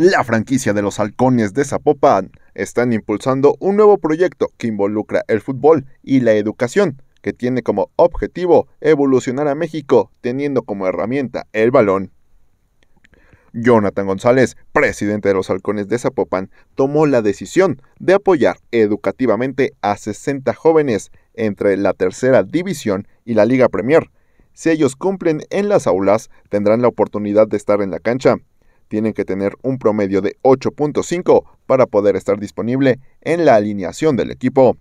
La franquicia de los halcones de Zapopan están impulsando un nuevo proyecto que involucra el fútbol y la educación, que tiene como objetivo evolucionar a México teniendo como herramienta el balón. Jonathan González, presidente de los Halcones de Zapopan, tomó la decisión de apoyar educativamente a 60 jóvenes entre la tercera división y la Liga Premier. Si ellos cumplen en las aulas, tendrán la oportunidad de estar en la cancha tienen que tener un promedio de 8.5 para poder estar disponible en la alineación del equipo.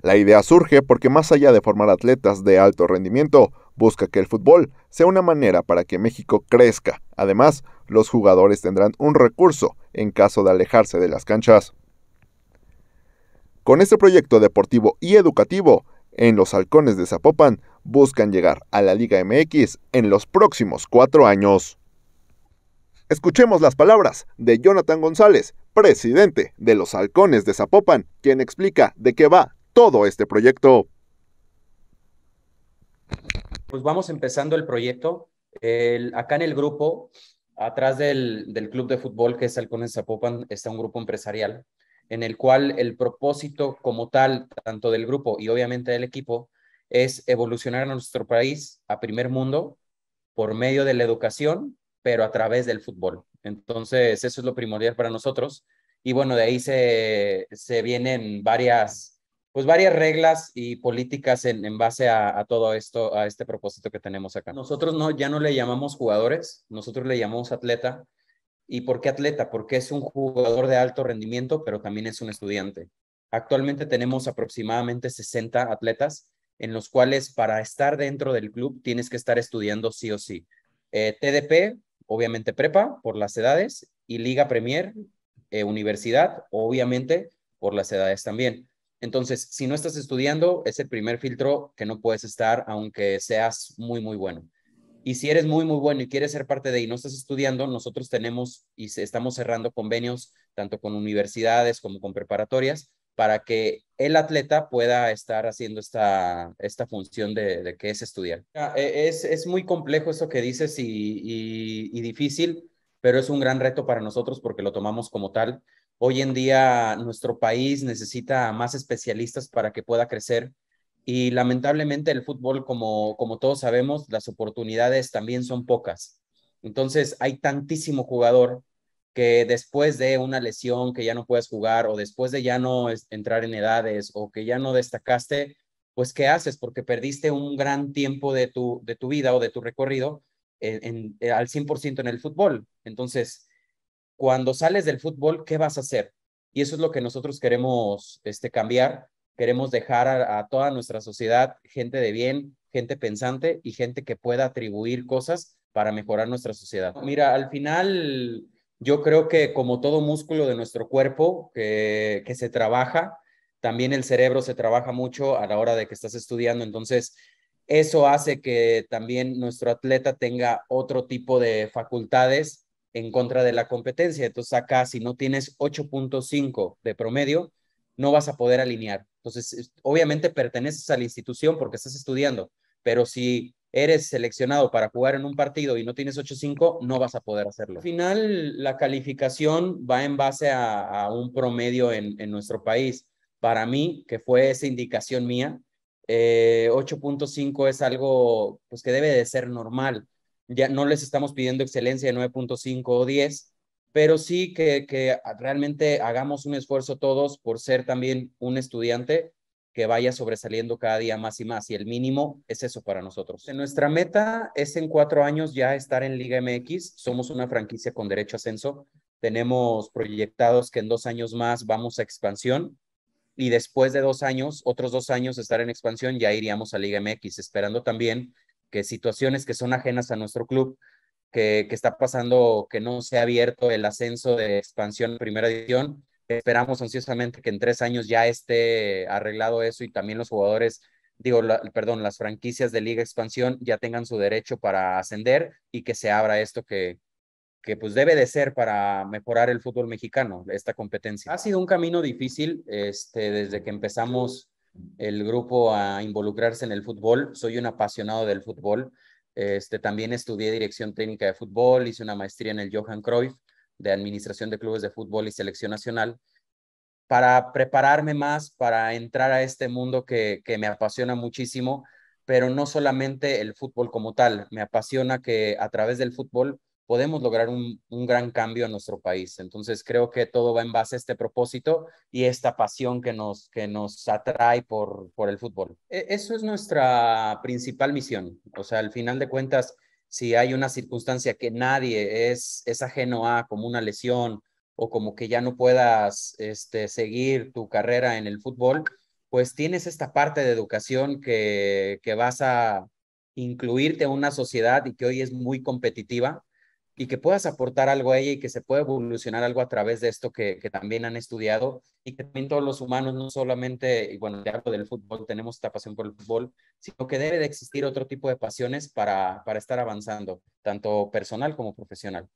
La idea surge porque más allá de formar atletas de alto rendimiento, busca que el fútbol sea una manera para que México crezca. Además, los jugadores tendrán un recurso en caso de alejarse de las canchas. Con este proyecto deportivo y educativo, en los halcones de Zapopan buscan llegar a la Liga MX en los próximos cuatro años. Escuchemos las palabras de Jonathan González, presidente de los Halcones de Zapopan, quien explica de qué va todo este proyecto. Pues vamos empezando el proyecto. El, acá en el grupo, atrás del, club de fútbol que es Halcones Zapopan, está un grupo empresarial en el cual el propósito como tal, tanto del grupo y obviamente del equipo, es evolucionar a nuestro país a primer mundo por medio de la educación pero a través del fútbol. Entonces, eso es lo primordial para nosotros. Y bueno, de ahí se, se vienen varias, pues varias reglas y políticas en, en base a, todo esto, a este propósito que tenemos acá. Nosotros no, ya no le llamamos jugadores, nosotros le llamamos atleta. ¿Y por qué atleta? Porque es un jugador de alto rendimiento, pero también es un estudiante. Actualmente tenemos aproximadamente 60 atletas, en los cuales para estar dentro del club tienes que estar estudiando sí o sí. Eh, TDP, obviamente prepa por las edades, y Liga Premier, eh, universidad, obviamente por las edades también. Entonces, si no estás estudiando, es el primer filtro que no puedes estar, aunque seas muy, muy bueno. Y si eres muy, muy bueno y quieres ser parte de y no estás estudiando, nosotros tenemos y estamos cerrando convenios tanto con universidades como con preparatorias para que el atleta pueda estar haciendo esta, esta función de, que es estudiar. Ah, e, es, es muy complejo eso que dices y, y difícil, pero es un gran reto para nosotros porque lo tomamos como tal. Hoy en día nuestro país necesita más especialistas para que pueda crecer y lamentablemente el fútbol, como, como todos sabemos, las oportunidades también son pocas. Entonces hay tantísimo jugador que después de una lesión que ya no puedes jugar o después de ya no entrar en edades o que ya no destacaste, pues ¿qué haces? Porque perdiste un gran tiempo de tu, de tu vida o de tu recorrido en, eh, al 100% en el fútbol. Entonces, cuando sales del fútbol, ¿qué vas a hacer? Y eso es lo que nosotros queremos este, cambiar. Queremos dejar a toda nuestra sociedad gente de bien, gente pensante y gente que pueda atribuir cosas para mejorar nuestra sociedad. Mira, al final yo creo que como todo músculo de nuestro cuerpo que se trabaja, también el cerebro se trabaja mucho a la hora de que estás estudiando. Entonces, eso hace que también nuestro atleta tenga otro tipo de facultades en contra de la competencia. Entonces, acá si no tienes 8.5 de promedio, no vas a poder alinear. Entonces, obviamente perteneces a la institución porque estás estudiando, pero si eres seleccionado para jugar en un partido y no tienes 8-5, no vas a poder hacerlo. Al final, la calificación va en base a, un promedio en, en, nuestro país. Para mí, que fue esa indicación mía, 8.5 eh, es algo pues, que debe de ser normal. Ya no les estamos pidiendo excelencia de 9.5 o 10, pero sí que, que realmente hagamos un esfuerzo todos por ser también un estudiante que vaya sobresaliendo cada día más y más. Y el mínimo es eso para nosotros. Nuestra meta es en cuatro años ya estar en Liga MX. Somos una franquicia con derecho a ascenso. Tenemos proyectados que en dos años más vamos a expansión y después de dos años, otros dos años estar en expansión, ya iríamos a Liga MX, esperando también que situaciones que son ajenas a nuestro club, que, está pasando, que no se ha abierto el ascenso de expansión a primera edición, esperamos ansiosamente que en tres años ya esté arreglado eso y también los jugadores, digo, perdón, las franquicias de Liga Expansión ya tengan su derecho para ascender y que se abra esto que, que pues debe de ser para mejorar el fútbol mexicano, esta competencia. Ha sido un camino difícil este, desde que empezamos el grupo a involucrarse en el fútbol. Soy un apasionado del fútbol. Este, también estudié dirección técnica de fútbol, hice una maestría en el Johan Cruyff de Administración de Clubes de Fútbol y Selección Nacional, para prepararme más, para entrar a este mundo que, que me apasiona muchísimo, pero no solamente el fútbol como tal, me apasiona que a través del fútbol podemos lograr un, gran cambio en nuestro país. Entonces creo que todo va en base a este propósito y esta pasión que nos, que nos atrae por, por el fútbol. E, eso es nuestra principal misión. O sea, al final de cuentas, si hay una circunstancia que nadie es, es ajeno a, como una lesión o como que ya no puedas este, seguir tu carrera en el fútbol, pues tienes esta parte de educación que, que vas a incluirte a una sociedad y que hoy es muy competitiva y que puedas aportar algo a ella y que se pueda evolucionar algo a través de esto que, también han estudiado y que también todos los humanos, no solamente, y bueno, ya del fútbol, tenemos esta pasión por el fútbol, sino que debe de existir otro tipo de pasiones para, para estar avanzando, tanto personal como profesional.